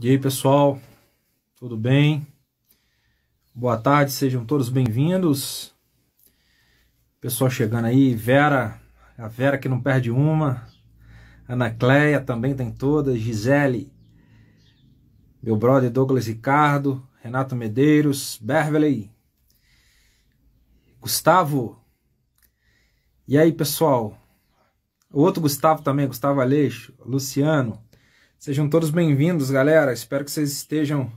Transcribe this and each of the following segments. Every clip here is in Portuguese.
E aí, pessoal? Tudo bem? Boa tarde, sejam todos bem-vindos. Pessoal chegando aí, Vera, a Vera que não perde uma, Ana Cléia também tem todas, Gisele, meu brother Douglas Ricardo, Renato Medeiros, Beverly Gustavo. E aí, pessoal? O outro Gustavo também, Gustavo Aleixo, Luciano, Sejam todos bem-vindos, galera. Espero que vocês estejam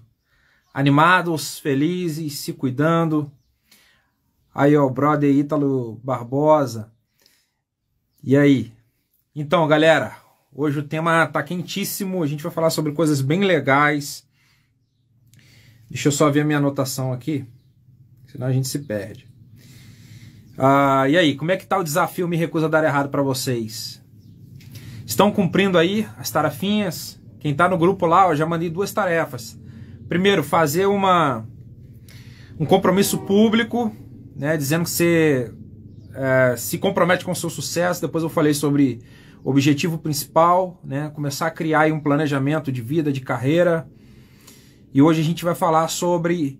animados, felizes, se cuidando. Aí, ó, o brother Ítalo Barbosa. E aí? Então, galera, hoje o tema tá quentíssimo. A gente vai falar sobre coisas bem legais. Deixa eu só ver a minha anotação aqui, senão a gente se perde. Ah, e aí, como é que tá o desafio Me Recusa a Dar Errado para vocês? Estão cumprindo aí as tarefinhas? Quem está no grupo lá, eu já mandei duas tarefas. Primeiro, fazer uma um compromisso público, né, dizendo que você é, se compromete com o seu sucesso. Depois eu falei sobre objetivo principal, né, começar a criar um planejamento de vida, de carreira. E hoje a gente vai falar sobre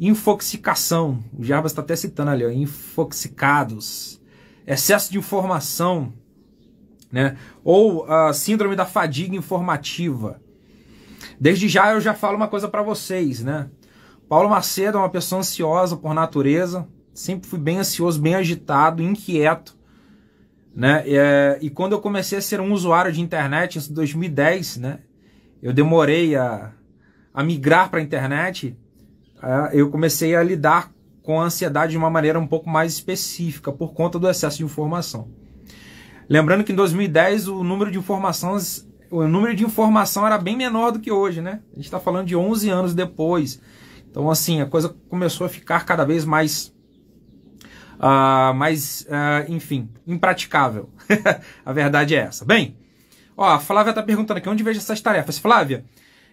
infoxicação. O Jarbas está até citando ali, ó, infoxicados. Excesso de informação né? Ou a síndrome da fadiga informativa. Desde já eu já falo uma coisa para vocês, né? Paulo Macedo é uma pessoa ansiosa por natureza, sempre fui bem ansioso, bem agitado, inquieto, né? É, e quando eu comecei a ser um usuário de internet, em 2010, né? Eu demorei a, a migrar para a internet, é, eu comecei a lidar com a ansiedade de uma maneira um pouco mais específica, por conta do excesso de informação. Lembrando que em 2010 o número de informações, o número de informação era bem menor do que hoje, né? A gente está falando de 11 anos depois. Então, assim, a coisa começou a ficar cada vez mais, uh, mais, uh, enfim, impraticável. a verdade é essa. Bem, ó, a Flávia está perguntando aqui onde vejo essas tarefas. Flávia,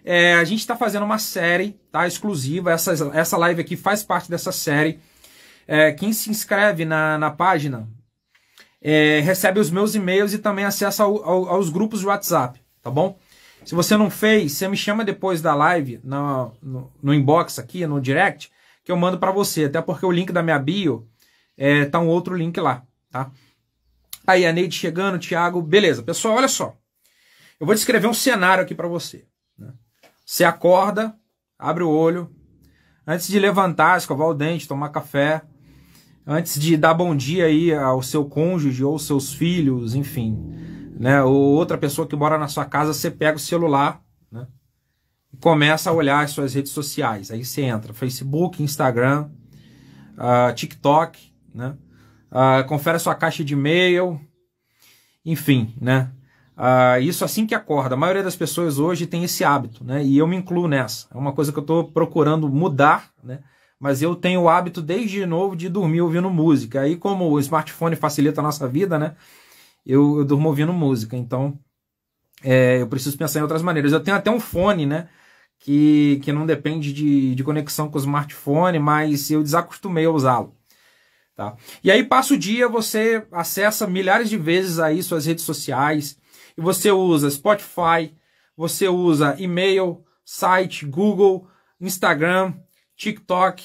é, a gente está fazendo uma série, tá? Exclusiva. Essa, essa live aqui faz parte dessa série. É, quem se inscreve na, na página é, recebe os meus e-mails e também acessa ao, ao, aos grupos de WhatsApp, tá bom? Se você não fez, você me chama depois da live no, no, no inbox aqui, no direct, que eu mando para você. Até porque o link da minha bio é, tá um outro link lá, tá? Aí a Neide chegando, Thiago, beleza. Pessoal, olha só. Eu vou descrever um cenário aqui para você. Né? Você acorda, abre o olho, antes de levantar, escovar o dente, tomar café, antes de dar bom dia aí ao seu cônjuge ou seus filhos, enfim, né, ou outra pessoa que mora na sua casa, você pega o celular, né, e começa a olhar as suas redes sociais. Aí você entra Facebook, Instagram, uh, TikTok, né, uh, confere a sua caixa de e-mail, enfim, né. Uh, isso assim que acorda. A maioria das pessoas hoje tem esse hábito, né? E eu me incluo nessa. É uma coisa que eu estou procurando mudar, né? mas eu tenho o hábito desde novo de dormir ouvindo música. Aí, como o smartphone facilita a nossa vida, né? Eu, eu durmo ouvindo música. Então, é, eu preciso pensar em outras maneiras. Eu tenho até um fone, né? Que, que não depende de, de conexão com o smartphone, mas eu desacostumei a usá-lo. Tá? E aí passa o dia, você acessa milhares de vezes aí suas redes sociais, e você usa Spotify, você usa e-mail, site, Google, Instagram, TikTok,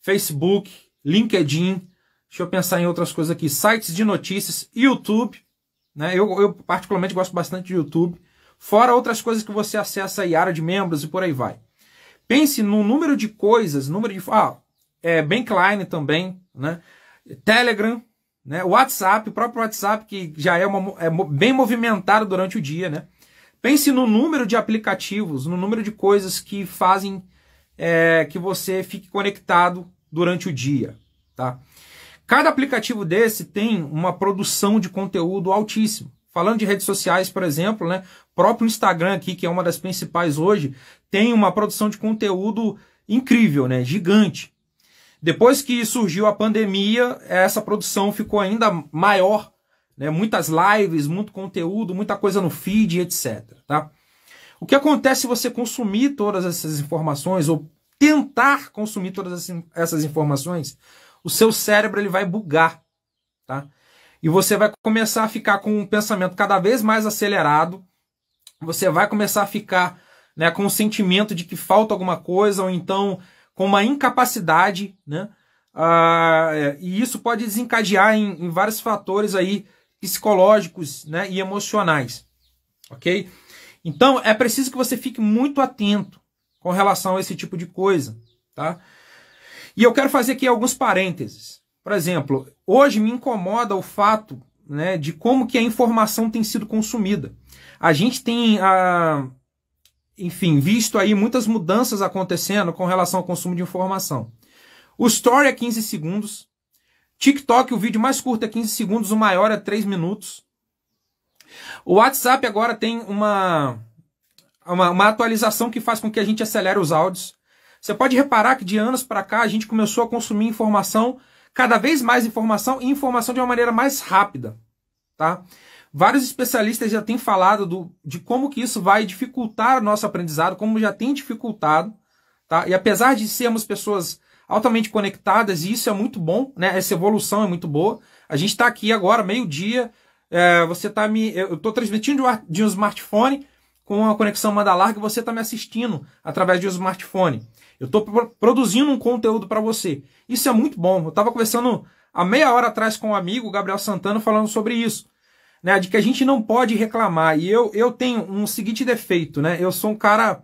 Facebook, LinkedIn, deixa eu pensar em outras coisas aqui, sites de notícias, YouTube, né? Eu, eu particularmente gosto bastante de YouTube, fora outras coisas que você acessa aí, área de membros e por aí vai. Pense no número de coisas, número de. Ah, é bem klein também, né? Telegram, né? WhatsApp, o próprio WhatsApp, que já é, uma, é bem movimentado durante o dia, né? Pense no número de aplicativos, no número de coisas que fazem é, que você fique conectado durante o dia, tá? Cada aplicativo desse tem uma produção de conteúdo altíssimo. Falando de redes sociais, por exemplo, né? Próprio Instagram aqui, que é uma das principais hoje, tem uma produção de conteúdo incrível, né? Gigante. Depois que surgiu a pandemia, essa produção ficou ainda maior, né? Muitas lives, muito conteúdo, muita coisa no feed, etc. Tá? O que acontece se você consumir todas essas informações ou tentar consumir todas essas informações? O seu cérebro ele vai bugar, tá? E você vai começar a ficar com um pensamento cada vez mais acelerado. Você vai começar a ficar né, com o sentimento de que falta alguma coisa ou então com uma incapacidade, né? Ah, é, e isso pode desencadear em, em vários fatores aí psicológicos né, e emocionais, ok? Então é preciso que você fique muito atento com relação a esse tipo de coisa, tá? E eu quero fazer aqui alguns parênteses. Por exemplo, hoje me incomoda o fato né, de como que a informação tem sido consumida. A gente tem, ah, enfim, visto aí muitas mudanças acontecendo com relação ao consumo de informação. O Story é 15 segundos, TikTok o vídeo mais curto é 15 segundos, o maior é 3 minutos, o WhatsApp agora tem uma, uma, uma atualização que faz com que a gente acelere os áudios. Você pode reparar que de anos para cá a gente começou a consumir informação, cada vez mais informação e informação de uma maneira mais rápida, tá? Vários especialistas já têm falado do, de como que isso vai dificultar o nosso aprendizado, como já tem dificultado, tá? E apesar de sermos pessoas altamente conectadas, e isso é muito bom, né? Essa evolução é muito boa. A gente está aqui agora, meio-dia, é, você tá me. Eu estou transmitindo de um smartphone com uma conexão banda larga e você está me assistindo através de um smartphone. Eu estou pro produzindo um conteúdo para você. Isso é muito bom. Eu estava conversando há meia hora atrás com um amigo, Gabriel Santana, falando sobre isso. Né, de que a gente não pode reclamar. E eu, eu tenho um seguinte defeito, né? Eu sou um cara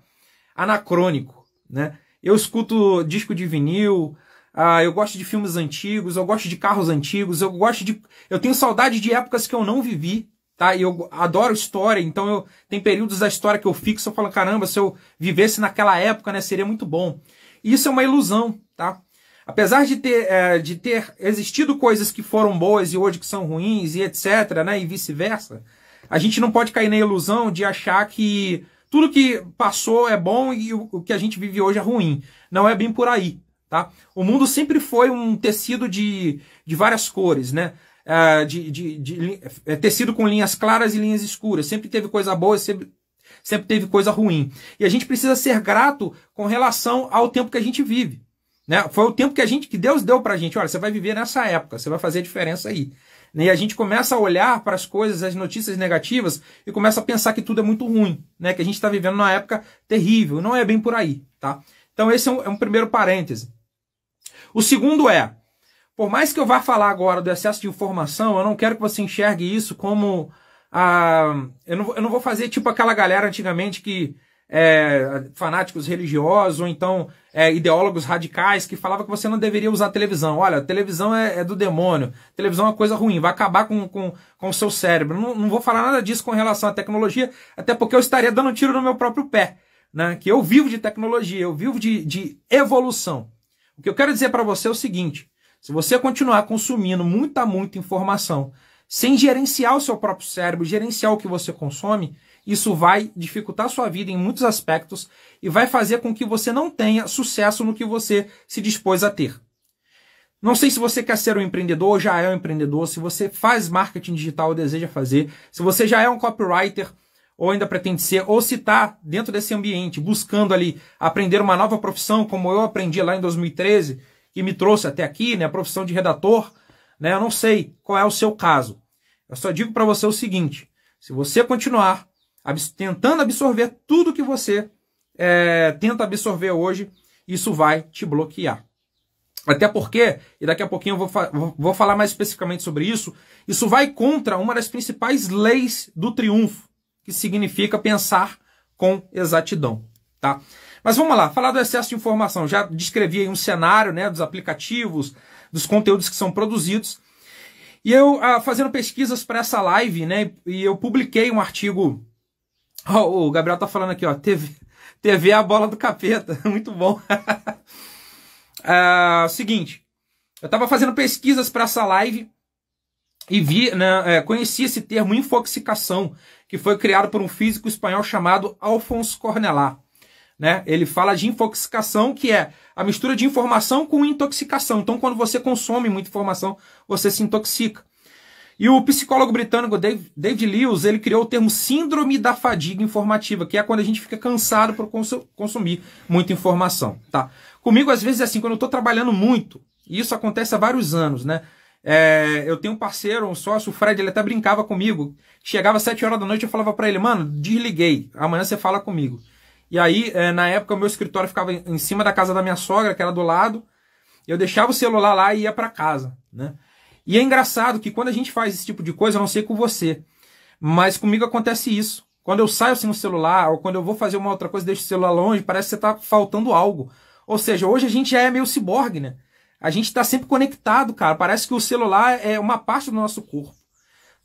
anacrônico, né? Eu escuto disco de vinil, ah, eu gosto de filmes antigos, eu gosto de carros antigos, eu gosto de. Eu tenho saudade de épocas que eu não vivi, tá? E eu adoro história, então eu tem períodos da história que eu fixo, eu falo, caramba, se eu vivesse naquela época, né, seria muito bom. isso é uma ilusão, tá? Apesar de ter, é, de ter existido coisas que foram boas e hoje que são ruins e etc, né, e vice-versa, a gente não pode cair na ilusão de achar que tudo que passou é bom e o que a gente vive hoje é ruim. Não é bem por aí, Tá? O mundo sempre foi um tecido de, de várias cores, né? Uh, de, de, de, de, é tecido com linhas claras e linhas escuras. Sempre teve coisa boa, sempre, sempre teve coisa ruim. E a gente precisa ser grato com relação ao tempo que a gente vive. Né? Foi o tempo que a gente que Deus deu para a gente. Olha, você vai viver nessa época, você vai fazer a diferença aí. Né? E a gente começa a olhar para as coisas, as notícias negativas e começa a pensar que tudo é muito ruim, né? Que a gente está vivendo numa época terrível. Não é bem por aí, tá? Então esse é um, é um primeiro parêntese. O segundo é, por mais que eu vá falar agora do excesso de informação, eu não quero que você enxergue isso como a. Ah, eu não, eu não vou fazer tipo aquela galera antigamente que. É, fanáticos religiosos ou então é, ideólogos radicais que falava que você não deveria usar televisão. Olha, televisão é, é, do demônio, televisão é uma coisa ruim, vai acabar com, com, com o seu cérebro. Não, não vou falar nada disso com relação à tecnologia, até porque eu estaria dando um tiro no meu próprio pé. Né? Que eu vivo de tecnologia, eu vivo de, de evolução. O que eu quero dizer para você é o seguinte: se você continuar consumindo muita, muita informação, sem gerenciar o seu próprio cérebro, gerenciar o que você consome, isso vai dificultar a sua vida em muitos aspectos e vai fazer com que você não tenha sucesso no que você se dispôs a ter. Não sei se você quer ser um empreendedor, ou já é um empreendedor, se você faz marketing digital ou deseja fazer, se você já é um copywriter ou ainda pretende ser, ou se está dentro desse ambiente, buscando ali aprender uma nova profissão, como eu aprendi lá em 2013, que me trouxe até aqui, né, a profissão de redator, né, eu não sei qual é o seu caso. Eu só digo para você o seguinte: se você continuar tentando absorver tudo que você é, tenta absorver hoje, isso vai te bloquear. Até porque, e daqui a pouquinho eu vou, fa vou falar mais especificamente sobre isso, isso vai contra uma das principais leis do triunfo, que significa pensar com exatidão. Tá? Mas vamos lá, falar do excesso de informação. Já descrevi um cenário né, dos aplicativos, dos conteúdos que são produzidos. E eu, ah, fazendo pesquisas para essa live, né, e eu publiquei um artigo. Oh, o Gabriel tá falando aqui, ó, TV, TV é a bola do capeta. Muito bom. ah, seguinte, eu estava fazendo pesquisas para essa live e vi, né, é, conheci esse termo infoxicação, que foi criado por um físico espanhol chamado Alfonso Cornelá. Né? Ele fala de infoxicação, que é a mistura de informação com intoxicação. Então, quando você consome muita informação, você se intoxica. E o psicólogo britânico David Lewis, ele criou o termo síndrome da fadiga informativa, que é quando a gente fica cansado por consumir muita informação, tá? Comigo, às vezes, é assim, quando eu estou trabalhando muito, e isso acontece há vários anos, né? É, eu tenho um parceiro, um sócio, o Fred, ele até brincava comigo. Chegava às 7 horas da noite, eu falava para ele, mano, desliguei, amanhã você fala comigo. E aí, é, na época, o meu escritório ficava em cima da casa da minha sogra, que era do lado. Eu deixava o celular lá e ia para casa, né? E é engraçado que quando a gente faz esse tipo de coisa, eu não sei com você, mas comigo acontece isso. Quando eu saio sem o celular, ou quando eu vou fazer uma outra coisa, deixo o celular longe, parece que você tá faltando algo. Ou seja, hoje a gente já é meio ciborgue, né? A gente está sempre conectado, cara. Parece que o celular é uma parte do nosso corpo.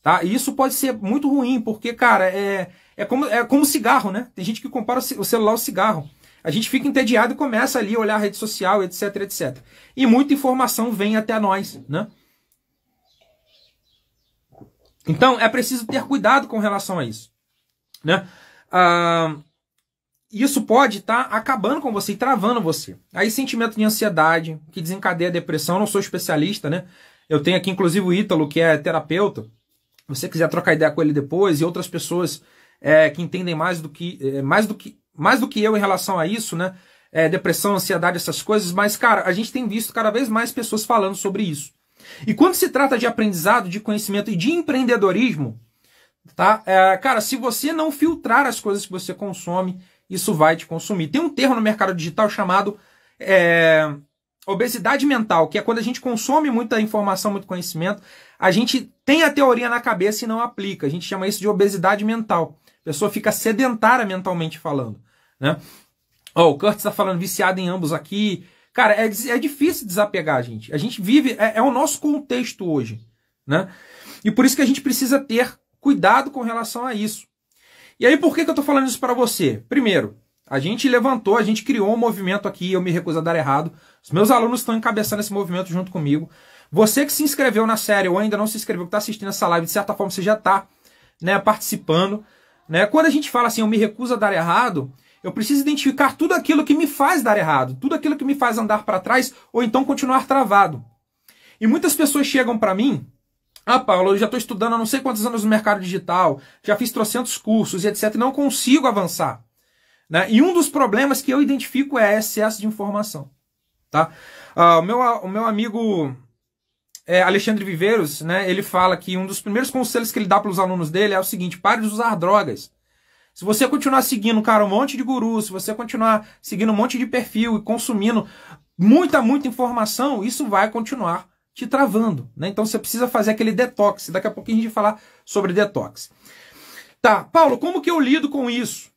Tá? E isso pode ser muito ruim, porque, cara, é, é, como, é como cigarro, né? Tem gente que compara o celular ao cigarro. A gente fica entediado e começa ali a olhar a rede social, etc, etc. E muita informação vem até nós, né? Então, é preciso ter cuidado com relação a isso. Né? Ah, isso pode estar tá acabando com você e travando você. Aí sentimento de ansiedade, que desencadeia a depressão, eu não sou especialista, né? Eu tenho aqui inclusive o Ítalo, que é terapeuta. Se você quiser trocar ideia com ele depois e outras pessoas é, que entendem mais do que, é, mais, do que, mais do que eu em relação a isso, né? É, depressão, ansiedade, essas coisas, mas, cara, a gente tem visto cada vez mais pessoas falando sobre isso. E quando se trata de aprendizado, de conhecimento e de empreendedorismo, tá? É, cara, se você não filtrar as coisas que você consome isso vai te consumir. Tem um termo no mercado digital chamado é, obesidade mental, que é quando a gente consome muita informação, muito conhecimento, a gente tem a teoria na cabeça e não aplica. A gente chama isso de obesidade mental. A pessoa fica sedentária mentalmente falando. Né? Oh, o Kurt está falando viciado em ambos aqui. Cara, é, é difícil desapegar, gente. A gente vive, é, é o nosso contexto hoje. Né? E por isso que a gente precisa ter cuidado com relação a isso. E aí, por que, que eu estou falando isso para você? Primeiro, a gente levantou, a gente criou um movimento aqui, eu me recuso a dar errado. Os meus alunos estão encabeçando esse movimento junto comigo. Você que se inscreveu na série ou ainda não se inscreveu, que está assistindo essa live, de certa forma você já está né, participando. Né? Quando a gente fala assim, eu me recuso a dar errado, eu preciso identificar tudo aquilo que me faz dar errado, tudo aquilo que me faz andar para trás ou então continuar travado. E muitas pessoas chegam para mim ah, Paulo, eu já estou estudando há não sei quantos anos no mercado digital, já fiz trocentos cursos e etc. E não consigo avançar. Né? E um dos problemas que eu identifico é excesso de informação. Tá? Ah, o, meu, o meu amigo é, Alexandre Viveiros, né, ele fala que um dos primeiros conselhos que ele dá para os alunos dele é o seguinte: pare de usar drogas. Se você continuar seguindo, cara, um monte de guru, se você continuar seguindo um monte de perfil e consumindo muita, muita informação, isso vai continuar te travando, né? Então você precisa fazer aquele detox. Daqui a pouco a gente vai falar sobre detox. Tá, Paulo, como que eu lido com isso?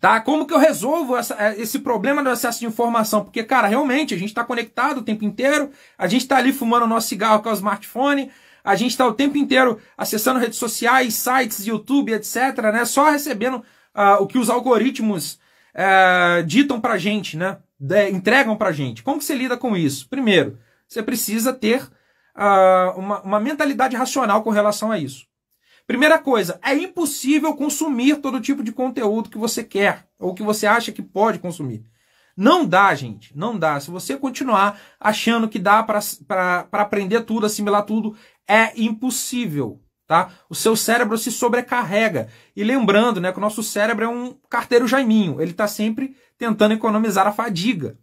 Tá? Como que eu resolvo essa, é, esse problema do acesso de informação? Porque, cara, realmente, a gente está conectado o tempo inteiro, a gente está ali fumando o nosso cigarro com o smartphone, a gente está o tempo inteiro acessando redes sociais, sites, YouTube, etc., né? Só recebendo uh, o que os algoritmos uh, ditam pra gente, né? De, entregam pra gente. Como que você lida com isso? Primeiro, você precisa ter uh, uma, uma mentalidade racional com relação a isso. Primeira coisa, é impossível consumir todo tipo de conteúdo que você quer ou que você acha que pode consumir. Não dá, gente, não dá. Se você continuar achando que dá para aprender tudo, assimilar tudo, é impossível, tá? O seu cérebro se sobrecarrega. E lembrando, né, que o nosso cérebro é um carteiro jaiminho, ele está sempre tentando economizar a fadiga.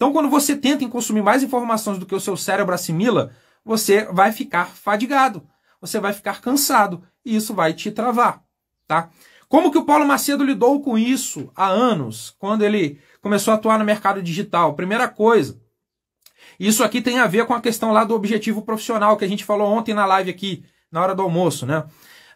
Então, quando você tenta em consumir mais informações do que o seu cérebro assimila, você vai ficar fadigado, você vai ficar cansado e isso vai te travar, tá? Como que o Paulo Macedo lidou com isso há anos, quando ele começou a atuar no mercado digital? Primeira coisa, isso aqui tem a ver com a questão lá do objetivo profissional que a gente falou ontem na live aqui, na hora do almoço, né?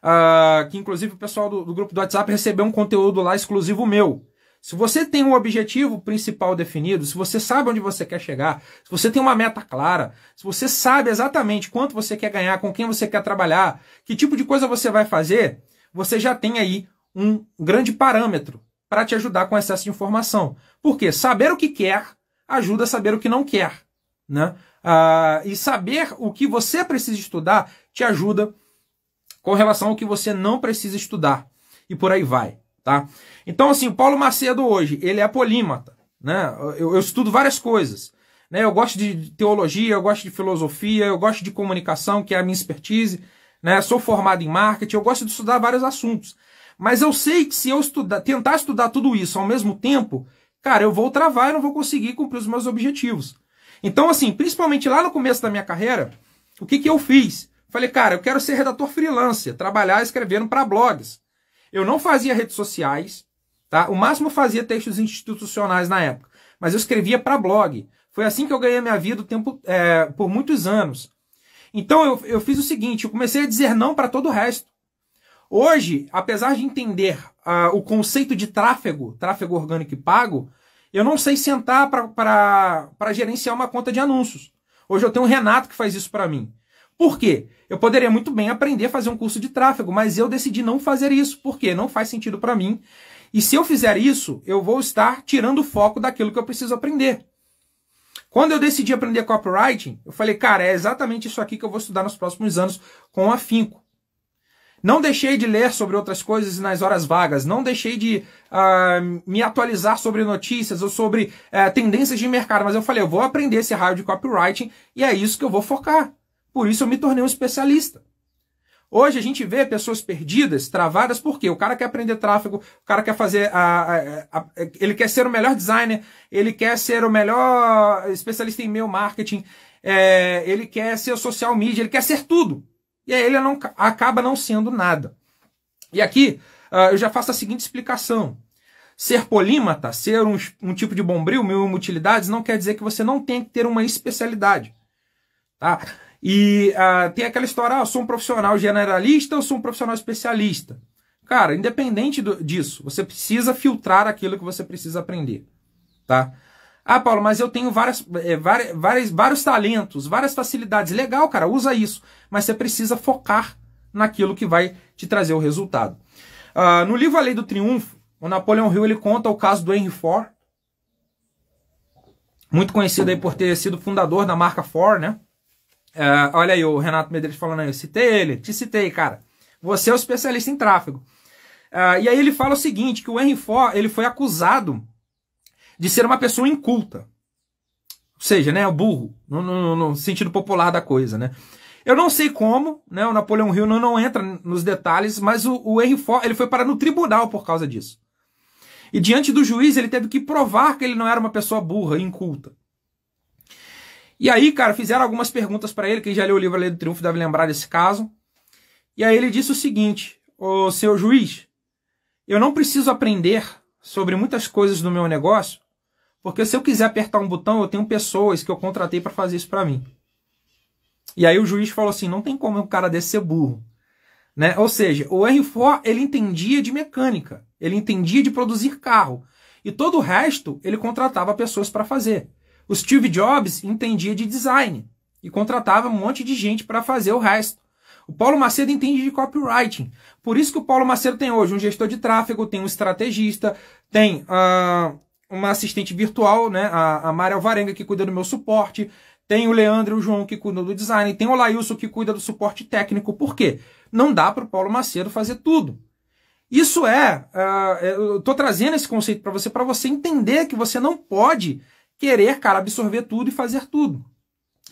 Uh, que inclusive o pessoal do, do, grupo do WhatsApp recebeu um conteúdo lá exclusivo meu. Se você tem um objetivo principal definido, se você sabe onde você quer chegar, se você tem uma meta clara, se você sabe exatamente quanto você quer ganhar, com quem você quer trabalhar, que tipo de coisa você vai fazer, você já tem aí um grande parâmetro para te ajudar com excesso de informação. Porque saber o que quer ajuda a saber o que não quer. Né? Ah, e saber o que você precisa estudar te ajuda com relação ao que você não precisa estudar. E por aí vai tá? Então, assim, o Paulo Macedo hoje, ele é polímata, né? Eu, eu estudo várias coisas, né? Eu gosto de teologia, eu gosto de filosofia, eu gosto de comunicação, que é a minha expertise, né? Sou formado em marketing, eu gosto de estudar vários assuntos. Mas eu sei que se eu estudar, tentar estudar tudo isso ao mesmo tempo, cara, eu vou travar e não vou conseguir cumprir os meus objetivos. Então, assim, principalmente lá no começo da minha carreira, o que, que eu fiz? Falei, cara, eu quero ser redator freelancer, trabalhar escrevendo para blogs. Eu não fazia redes sociais, tá? O máximo fazia textos institucionais na época, mas eu escrevia para blog. Foi assim que eu ganhei minha vida tempo, é, por muitos anos. Então eu, eu fiz o seguinte, eu comecei a dizer não para todo o resto. Hoje, apesar de entender uh, o conceito de tráfego, tráfego orgânico e pago, eu não sei sentar para gerenciar uma conta de anúncios. Hoje eu tenho um Renato que faz isso para mim. Por quê? Eu poderia muito bem aprender a fazer um curso de tráfego, mas eu decidi não fazer isso, porque não faz sentido para mim. E se eu fizer isso, eu vou estar tirando o foco daquilo que eu preciso aprender. Quando eu decidi aprender copywriting, eu falei, cara, é exatamente isso aqui que eu vou estudar nos próximos anos com afinco. Não deixei de ler sobre outras coisas nas horas vagas, não deixei de uh, me atualizar sobre notícias ou sobre uh, tendências de mercado, mas eu falei, eu vou aprender esse raio de copywriting e é isso que eu vou focar. Por isso eu me tornei um especialista. Hoje a gente vê pessoas perdidas, travadas, porque o cara quer aprender tráfego, o cara quer fazer. A, a, a, ele quer ser o melhor designer, ele quer ser o melhor especialista em e-mail marketing, é, ele quer ser social media, ele quer ser tudo. E aí ele não, acaba não sendo nada. E aqui uh, eu já faço a seguinte explicação. Ser polímata, ser um, um tipo de bombril, mil utilidades, não quer dizer que você não tem que ter uma especialidade. Tá? E ah, tem aquela história, ah, sou um profissional generalista ou sou um profissional especialista. Cara, independente do, disso, você precisa filtrar aquilo que você precisa aprender, tá? Ah, Paulo, mas eu tenho várias, é, várias, várias, vários talentos, várias facilidades. Legal, cara, usa isso. Mas você precisa focar naquilo que vai te trazer o resultado. Ah, no livro A Lei do Triunfo, o Napoleão Hill ele conta o caso do Henry Ford, muito conhecido aí por ter sido fundador da marca Ford, né? Uh, olha aí o Renato Medeiros falando aí, eu citei ele, te citei, cara. Você é o um especialista em tráfego. Uh, e aí ele fala o seguinte, que o Henry Ford, ele foi acusado de ser uma pessoa inculta. Ou seja, né, o burro, no, no, no, sentido popular da coisa, né. Eu não sei como, né, o Napoleão Hill não, não entra nos detalhes, mas o, o Henry Ford, ele foi parar no tribunal por causa disso. E diante do juiz, ele teve que provar que ele não era uma pessoa burra, inculta. E aí, cara, fizeram algumas perguntas para ele, quem já leu o livro A Lei do Triunfo deve lembrar desse caso. E aí ele disse o seguinte: "O seu juiz, eu não preciso aprender sobre muitas coisas do meu negócio, porque se eu quiser apertar um botão, eu tenho pessoas que eu contratei para fazer isso para mim". E aí o juiz falou assim: "Não tem como um cara desse ser burro". Né? Ou seja, o R4 ele entendia de mecânica, ele entendia de produzir carro, e todo o resto ele contratava pessoas para fazer. O Steve Jobs entendia de design e contratava um monte de gente para fazer o resto. O Paulo Macedo entende de copywriting. Por isso que o Paulo Macedo tem hoje um gestor de tráfego, tem um estrategista, tem uh, uma assistente virtual, né? A, a Mária Alvarenga, que cuida do meu suporte. Tem o Leandro e o João, que cuidam do design. Tem o Laílson que cuida do suporte técnico. Por quê? Não dá para o Paulo Macedo fazer tudo. Isso é, uh, eu estou trazendo esse conceito para você, para você entender que você não pode querer, cara, absorver tudo e fazer tudo.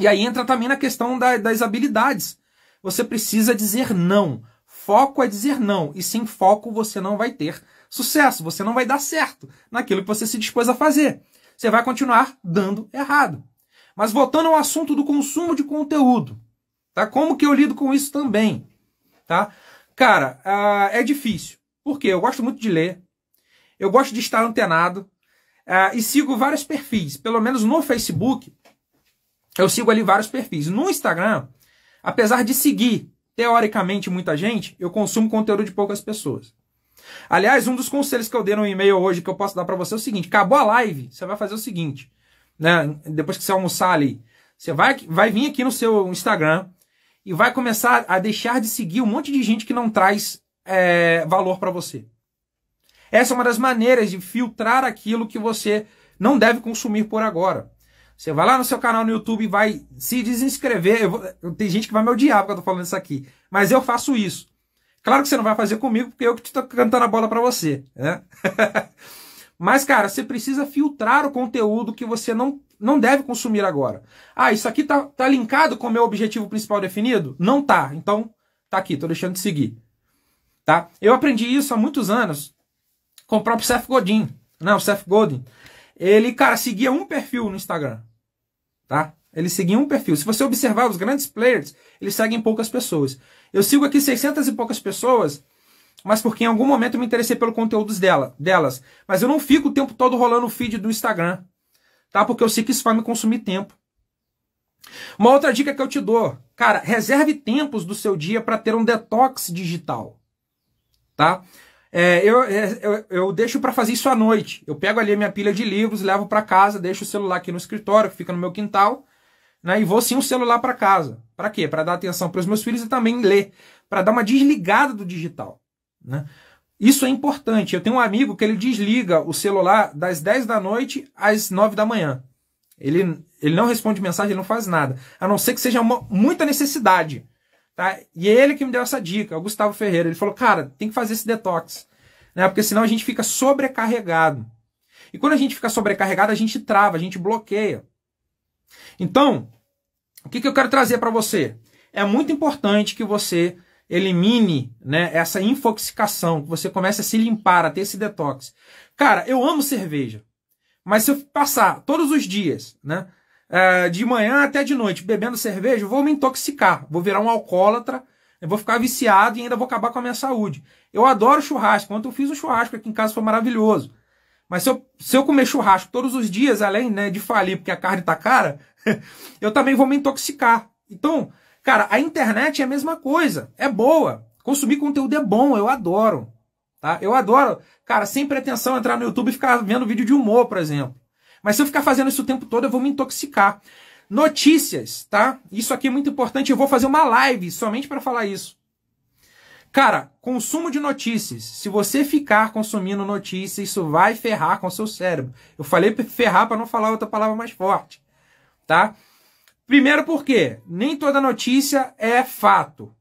E aí entra também na questão da, das habilidades. Você precisa dizer não. Foco é dizer não. E sem foco você não vai ter sucesso. Você não vai dar certo naquilo que você se dispôs a fazer. Você vai continuar dando errado. Mas voltando ao assunto do consumo de conteúdo, tá? Como que eu lido com isso também, tá? Cara, uh, é difícil. Por quê? Eu gosto muito de ler. Eu gosto de estar antenado. Uh, e sigo vários perfis, pelo menos no Facebook, eu sigo ali vários perfis. No Instagram, apesar de seguir teoricamente muita gente, eu consumo conteúdo de poucas pessoas. Aliás, um dos conselhos que eu dei no e-mail hoje que eu posso dar para você é o seguinte: acabou a live, você vai fazer o seguinte, né? Depois que você almoçar ali, você vai, vai vir aqui no seu Instagram e vai começar a deixar de seguir um monte de gente que não traz é, valor para você. Essa é uma das maneiras de filtrar aquilo que você não deve consumir por agora. Você vai lá no seu canal no YouTube e vai se desinscrever. Eu vou, tem gente que vai me odiar porque eu estou falando isso aqui. Mas eu faço isso. Claro que você não vai fazer comigo, porque eu que estou cantando a bola para você. Né? Mas, cara, você precisa filtrar o conteúdo que você não, não deve consumir agora. Ah, isso aqui está tá linkado com o meu objetivo principal definido? Não tá. Então, tá aqui, Estou deixando de seguir. Tá? Eu aprendi isso há muitos anos com o próprio Seth Godin. né? o Seth Godin. Ele, cara, seguia um perfil no Instagram. Tá? Ele seguia um perfil. Se você observar os grandes players, eles seguem poucas pessoas. Eu sigo aqui 600 e poucas pessoas, mas porque em algum momento eu me interessei pelo conteúdo dela, delas. Mas eu não fico o tempo todo rolando o feed do Instagram. Tá? Porque eu sei que isso vai me consumir tempo. Uma outra dica que eu te dou, cara, reserve tempos do seu dia para ter um detox digital, tá? É, é, eu, eu, eu, deixo para fazer isso à noite. Eu pego ali a minha pilha de livros, levo para casa, deixo o celular aqui no escritório, que fica no meu quintal, né? E vou sim o celular para casa. Para quê? Para dar atenção para os meus filhos e também ler, para dar uma desligada do digital, né? Isso é importante. Eu tenho um amigo que ele desliga o celular das 10 da noite às 9 da manhã. Ele, ele não responde mensagem, ele não faz nada. A não ser que seja uma, muita necessidade. Tá? E é ele que me deu essa dica, é o Gustavo Ferreira. Ele falou, cara, tem que fazer esse detox. Né? Porque senão a gente fica sobrecarregado. E quando a gente fica sobrecarregado, a gente trava, a gente bloqueia. Então, o que, que eu quero trazer para você? É muito importante que você elimine né, essa infoxicação, que você comece a se limpar, a ter esse detox. Cara, eu amo cerveja, mas se eu passar todos os dias, né? Ah, de manhã até de noite bebendo cerveja, vou me intoxicar, vou virar um alcoólatra, vou ficar viciado e ainda vou acabar com a minha saúde. Eu adoro churrasco. Ontem eu fiz um churrasco aqui em casa, foi maravilhoso. Mas se eu, se eu comer churrasco todos os dias, além né, de falir porque a carne tá cara, eu também vou me intoxicar. Então, cara, a internet é a mesma coisa. É boa. Consumir conteúdo é bom, eu adoro. Tá? Eu adoro, cara, sem pretensão entrar no YouTube e ficar vendo vídeo de humor, por exemplo. Mas se eu ficar fazendo isso o tempo todo, eu vou me intoxicar. Notícias, tá? Isso aqui é muito importante. Eu vou fazer uma live somente para falar isso. Cara, consumo de notícias. Se você ficar consumindo notícias, isso vai ferrar com o seu cérebro. Eu falei ferrar para não falar outra palavra mais forte, tá? Primeiro porque nem toda notícia é fato,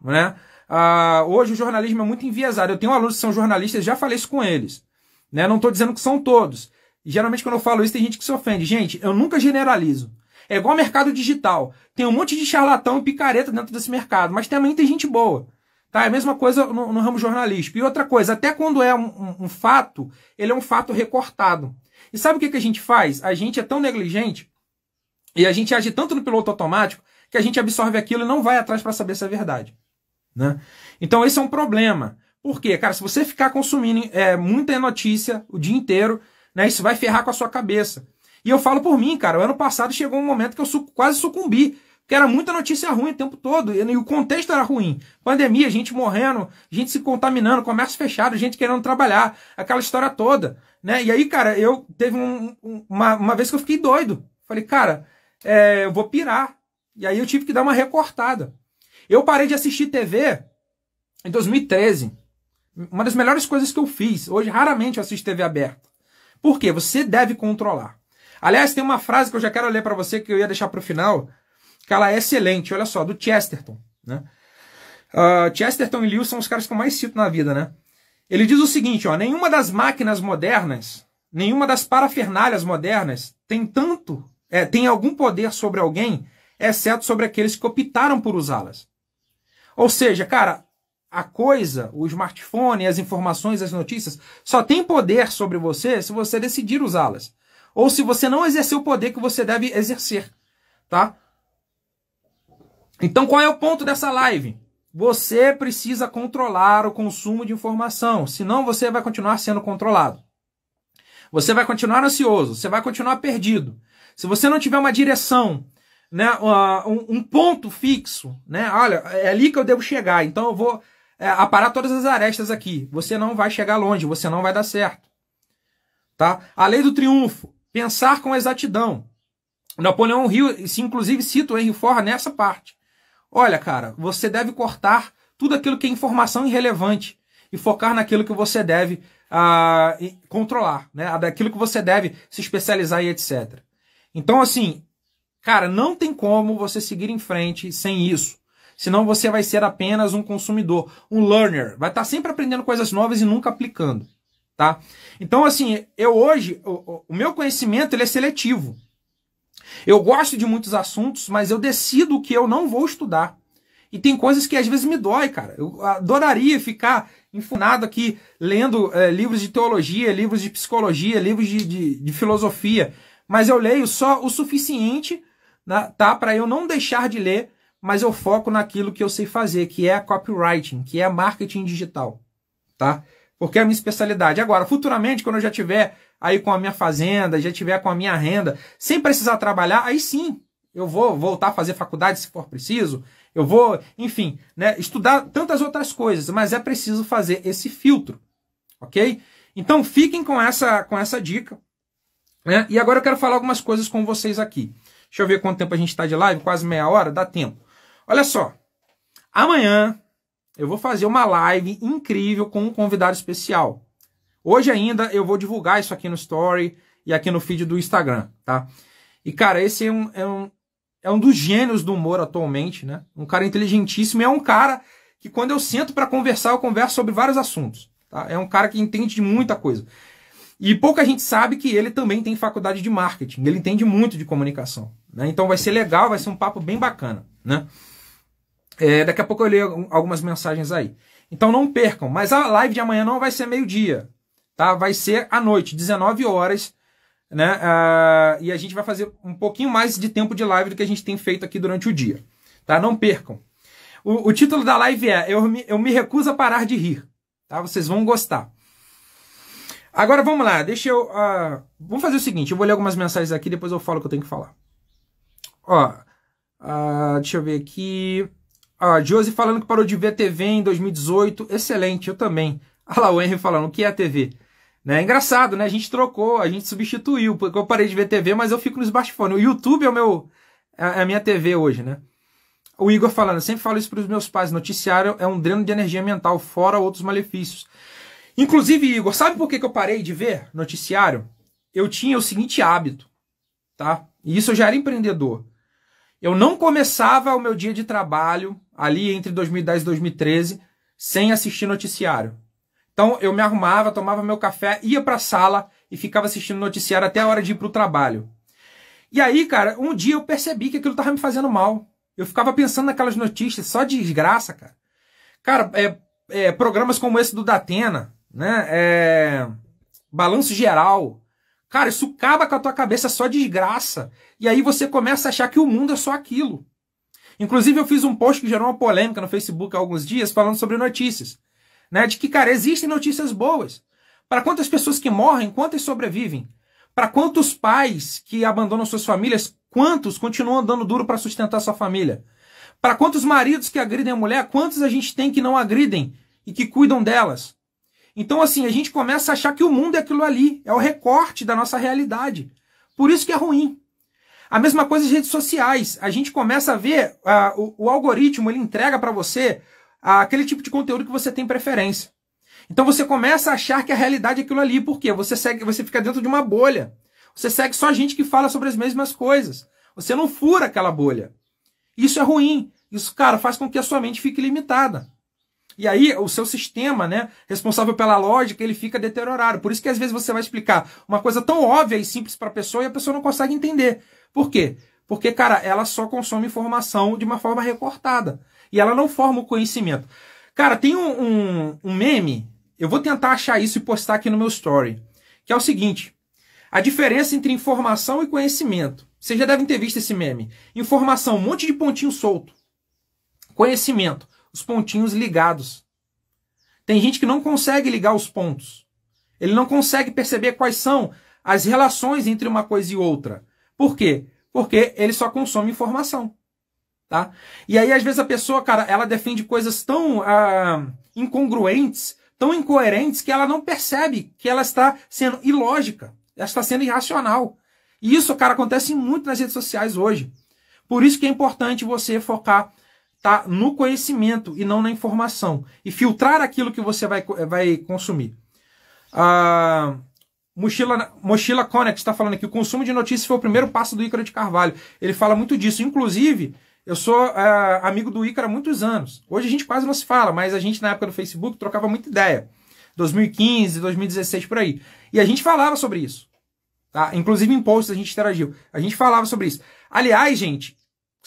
né? Ah, hoje o jornalismo é muito enviesado. Eu tenho alunos que são jornalistas, já falei isso com eles, né? Não estou dizendo que são todos, e geralmente quando eu falo isso tem gente que se ofende. Gente, eu nunca generalizo. É igual mercado digital. Tem um monte de charlatão e picareta dentro desse mercado, mas também tem gente boa. Tá? É a mesma coisa no, no ramo jornalístico. E outra coisa, até quando é um, um, um, fato, ele é um fato recortado. E sabe o que, que a gente faz? A gente é tão negligente e a gente age tanto no piloto automático que a gente absorve aquilo e não vai atrás para saber se é verdade. Né? Então esse é um problema. Por quê? Cara, se você ficar consumindo é, muita notícia o dia inteiro, né? Isso vai ferrar com a sua cabeça. E eu falo por mim, cara. O ano passado chegou um momento que eu su quase sucumbi. Porque era muita notícia ruim o tempo todo. E o contexto era ruim. Pandemia, gente morrendo, gente se contaminando, comércio fechado, gente querendo trabalhar. Aquela história toda. Né? E aí, cara, eu teve um, uma, uma vez que eu fiquei doido. Falei, cara, é, eu vou pirar. E aí eu tive que dar uma recortada. Eu parei de assistir TV em 2013. Uma das melhores coisas que eu fiz. Hoje raramente eu assisto TV aberta. Por quê? Você deve controlar. Aliás, tem uma frase que eu já quero ler para você que eu ia deixar para o final, que ela é excelente, olha só, do Chesterton. Né? Uh, Chesterton e Lewis são os caras que eu mais cito na vida, né? Ele diz o seguinte, ó, nenhuma das máquinas modernas, nenhuma das parafernálias modernas tem tanto, é, tem algum poder sobre alguém, exceto sobre aqueles que optaram por usá-las. Ou seja, cara, a coisa, o smartphone, as informações, as notícias, só tem poder sobre você se você decidir usá-las. Ou se você não exercer o poder que você deve exercer, tá? Então qual é o ponto dessa live? Você precisa controlar o consumo de informação, senão você vai continuar sendo controlado. Você vai continuar ansioso, você vai continuar perdido. Se você não tiver uma direção, né, um, um ponto fixo, né, olha, é ali que eu devo chegar, então eu vou é, aparar todas as arestas aqui. Você não vai chegar longe, você não vai dar certo. Tá? A lei do triunfo, pensar com exatidão. Napoleão rio se inclusive cita o Henry Ford nessa parte. Olha, cara, você deve cortar tudo aquilo que é informação irrelevante e focar naquilo que você deve ah, controlar, né? Daquilo que você deve se especializar e etc. Então, assim, cara, não tem como você seguir em frente sem isso senão você vai ser apenas um consumidor, um learner, vai estar tá sempre aprendendo coisas novas e nunca aplicando, tá? Então assim, eu hoje, o, o meu conhecimento ele é seletivo. Eu gosto de muitos assuntos, mas eu decido que eu não vou estudar. E tem coisas que às vezes me dói, cara. Eu adoraria ficar enfunado aqui lendo é, livros de teologia, livros de psicologia, livros de, de, de filosofia. Mas eu leio só o suficiente né, tá, para eu não deixar de ler mas eu foco naquilo que eu sei fazer, que é a copywriting, que é marketing digital, tá? Porque é a minha especialidade. Agora, futuramente, quando eu já tiver aí com a minha fazenda, já tiver com a minha renda, sem precisar trabalhar, aí sim, eu vou voltar a fazer faculdade se for preciso, eu vou, enfim, né, estudar tantas outras coisas, mas é preciso fazer esse filtro, ok? Então, fiquem com essa, com essa dica. Né? E agora eu quero falar algumas coisas com vocês aqui. Deixa eu ver quanto tempo a gente está de live, quase meia hora, dá tempo. Olha só, amanhã eu vou fazer uma live incrível com um convidado especial. Hoje ainda eu vou divulgar isso aqui no Story e aqui no feed do Instagram, tá? E cara, esse é um, é um, é um dos gênios do humor atualmente, né? Um cara inteligentíssimo e é um cara que quando eu sento para conversar, eu converso sobre vários assuntos. Tá? É um cara que entende de muita coisa. E pouca gente sabe que ele também tem faculdade de marketing. Ele entende muito de comunicação. Né? Então vai ser legal, vai ser um papo bem bacana. Né? É, daqui a pouco eu leio algumas mensagens aí. Então não percam, mas a live de amanhã não vai ser meio-dia, tá? Vai ser à noite, 19 horas, né? Ah, e a gente vai fazer um pouquinho mais de tempo de live do que a gente tem feito aqui durante o dia, tá? Não percam. O, o título da live é eu me, eu me recuso a parar de rir, tá? Vocês vão gostar. Agora vamos lá, deixa eu. Uh, vamos fazer o seguinte: eu vou ler algumas mensagens aqui, depois eu falo o que eu tenho que falar. Ó, uh, deixa eu ver aqui. A Josi falando que parou de ver TV em 2018. Excelente, eu também. A lá, o Henry falando, o que é a TV? Né? Engraçado, né? A gente trocou, a gente substituiu, porque eu parei de ver TV, mas eu fico no smartphone. O YouTube é o meu, é, é a minha TV hoje, né? O Igor falando, sempre falo isso para os meus pais, noticiário é um dreno de energia mental, fora outros malefícios. Inclusive, Igor, sabe por que, que eu parei de ver noticiário? Eu tinha o seguinte hábito, tá? E isso eu já era empreendedor. Eu não começava o meu dia de trabalho ali entre 2010 e 2013 sem assistir noticiário. Então eu me arrumava, tomava meu café, ia para a sala e ficava assistindo noticiário até a hora de ir para o trabalho. E aí, cara, um dia eu percebi que aquilo estava me fazendo mal. Eu ficava pensando naquelas notícias, só desgraça, cara. Cara, é, é, programas como esse do Datena, né? É, Balanço Geral, Cara, isso acaba com a tua cabeça, só desgraça. E aí você começa a achar que o mundo é só aquilo. Inclusive, eu fiz um post que gerou uma polêmica no Facebook há alguns dias falando sobre notícias. Né? De que, cara, existem notícias boas. Para quantas pessoas que morrem, quantas sobrevivem? Para quantos pais que abandonam suas famílias, quantos continuam andando duro para sustentar sua família? Para quantos maridos que agridem a mulher, quantos a gente tem que não agridem e que cuidam delas? Então, assim, a gente começa a achar que o mundo é aquilo ali, é o recorte da nossa realidade. Por isso que é ruim. A mesma coisa as redes sociais. A gente começa a ver uh, o, o, algoritmo, ele entrega para você uh, aquele tipo de conteúdo que você tem preferência. Então você começa a achar que a realidade é aquilo ali, porque você segue, você fica dentro de uma bolha. Você segue só gente que fala sobre as mesmas coisas. Você não fura aquela bolha. Isso é ruim. Isso, cara, faz com que a sua mente fique limitada. E aí o seu sistema, né, responsável pela lógica, ele fica deteriorado. Por isso que às vezes você vai explicar uma coisa tão óbvia e simples para a pessoa e a pessoa não consegue entender. Por quê? Porque, cara, ela só consome informação de uma forma recortada. E ela não forma o conhecimento. Cara, tem um, um, um meme, eu vou tentar achar isso e postar aqui no meu story, que é o seguinte. A diferença entre informação e conhecimento. Vocês já devem ter visto esse meme. Informação, um monte de pontinho solto. Conhecimento, os pontinhos ligados. Tem gente que não consegue ligar os pontos. Ele não consegue perceber quais são as relações entre uma coisa e outra. Por quê? Porque ele só consome informação. Tá? E aí, às vezes, a pessoa, cara, ela defende coisas tão ah, incongruentes, tão incoerentes, que ela não percebe que ela está sendo ilógica, ela está sendo irracional. E isso, cara, acontece muito nas redes sociais hoje. Por isso que é importante você focar está no conhecimento e não na informação. E filtrar aquilo que você vai, eh, vai consumir. Ah, Mochila, Mochila Connect está falando aqui, o consumo de notícias foi o primeiro passo do Ícaro de Carvalho. Ele fala muito disso. Inclusive, eu sou eh, amigo do Ícaro há muitos anos. Hoje a gente quase não se fala, mas a gente na época do Facebook trocava muita ideia. 2015, 2016, por aí. E a gente falava sobre isso. Tá? Inclusive em posts a gente interagiu. A gente falava sobre isso. Aliás, gente,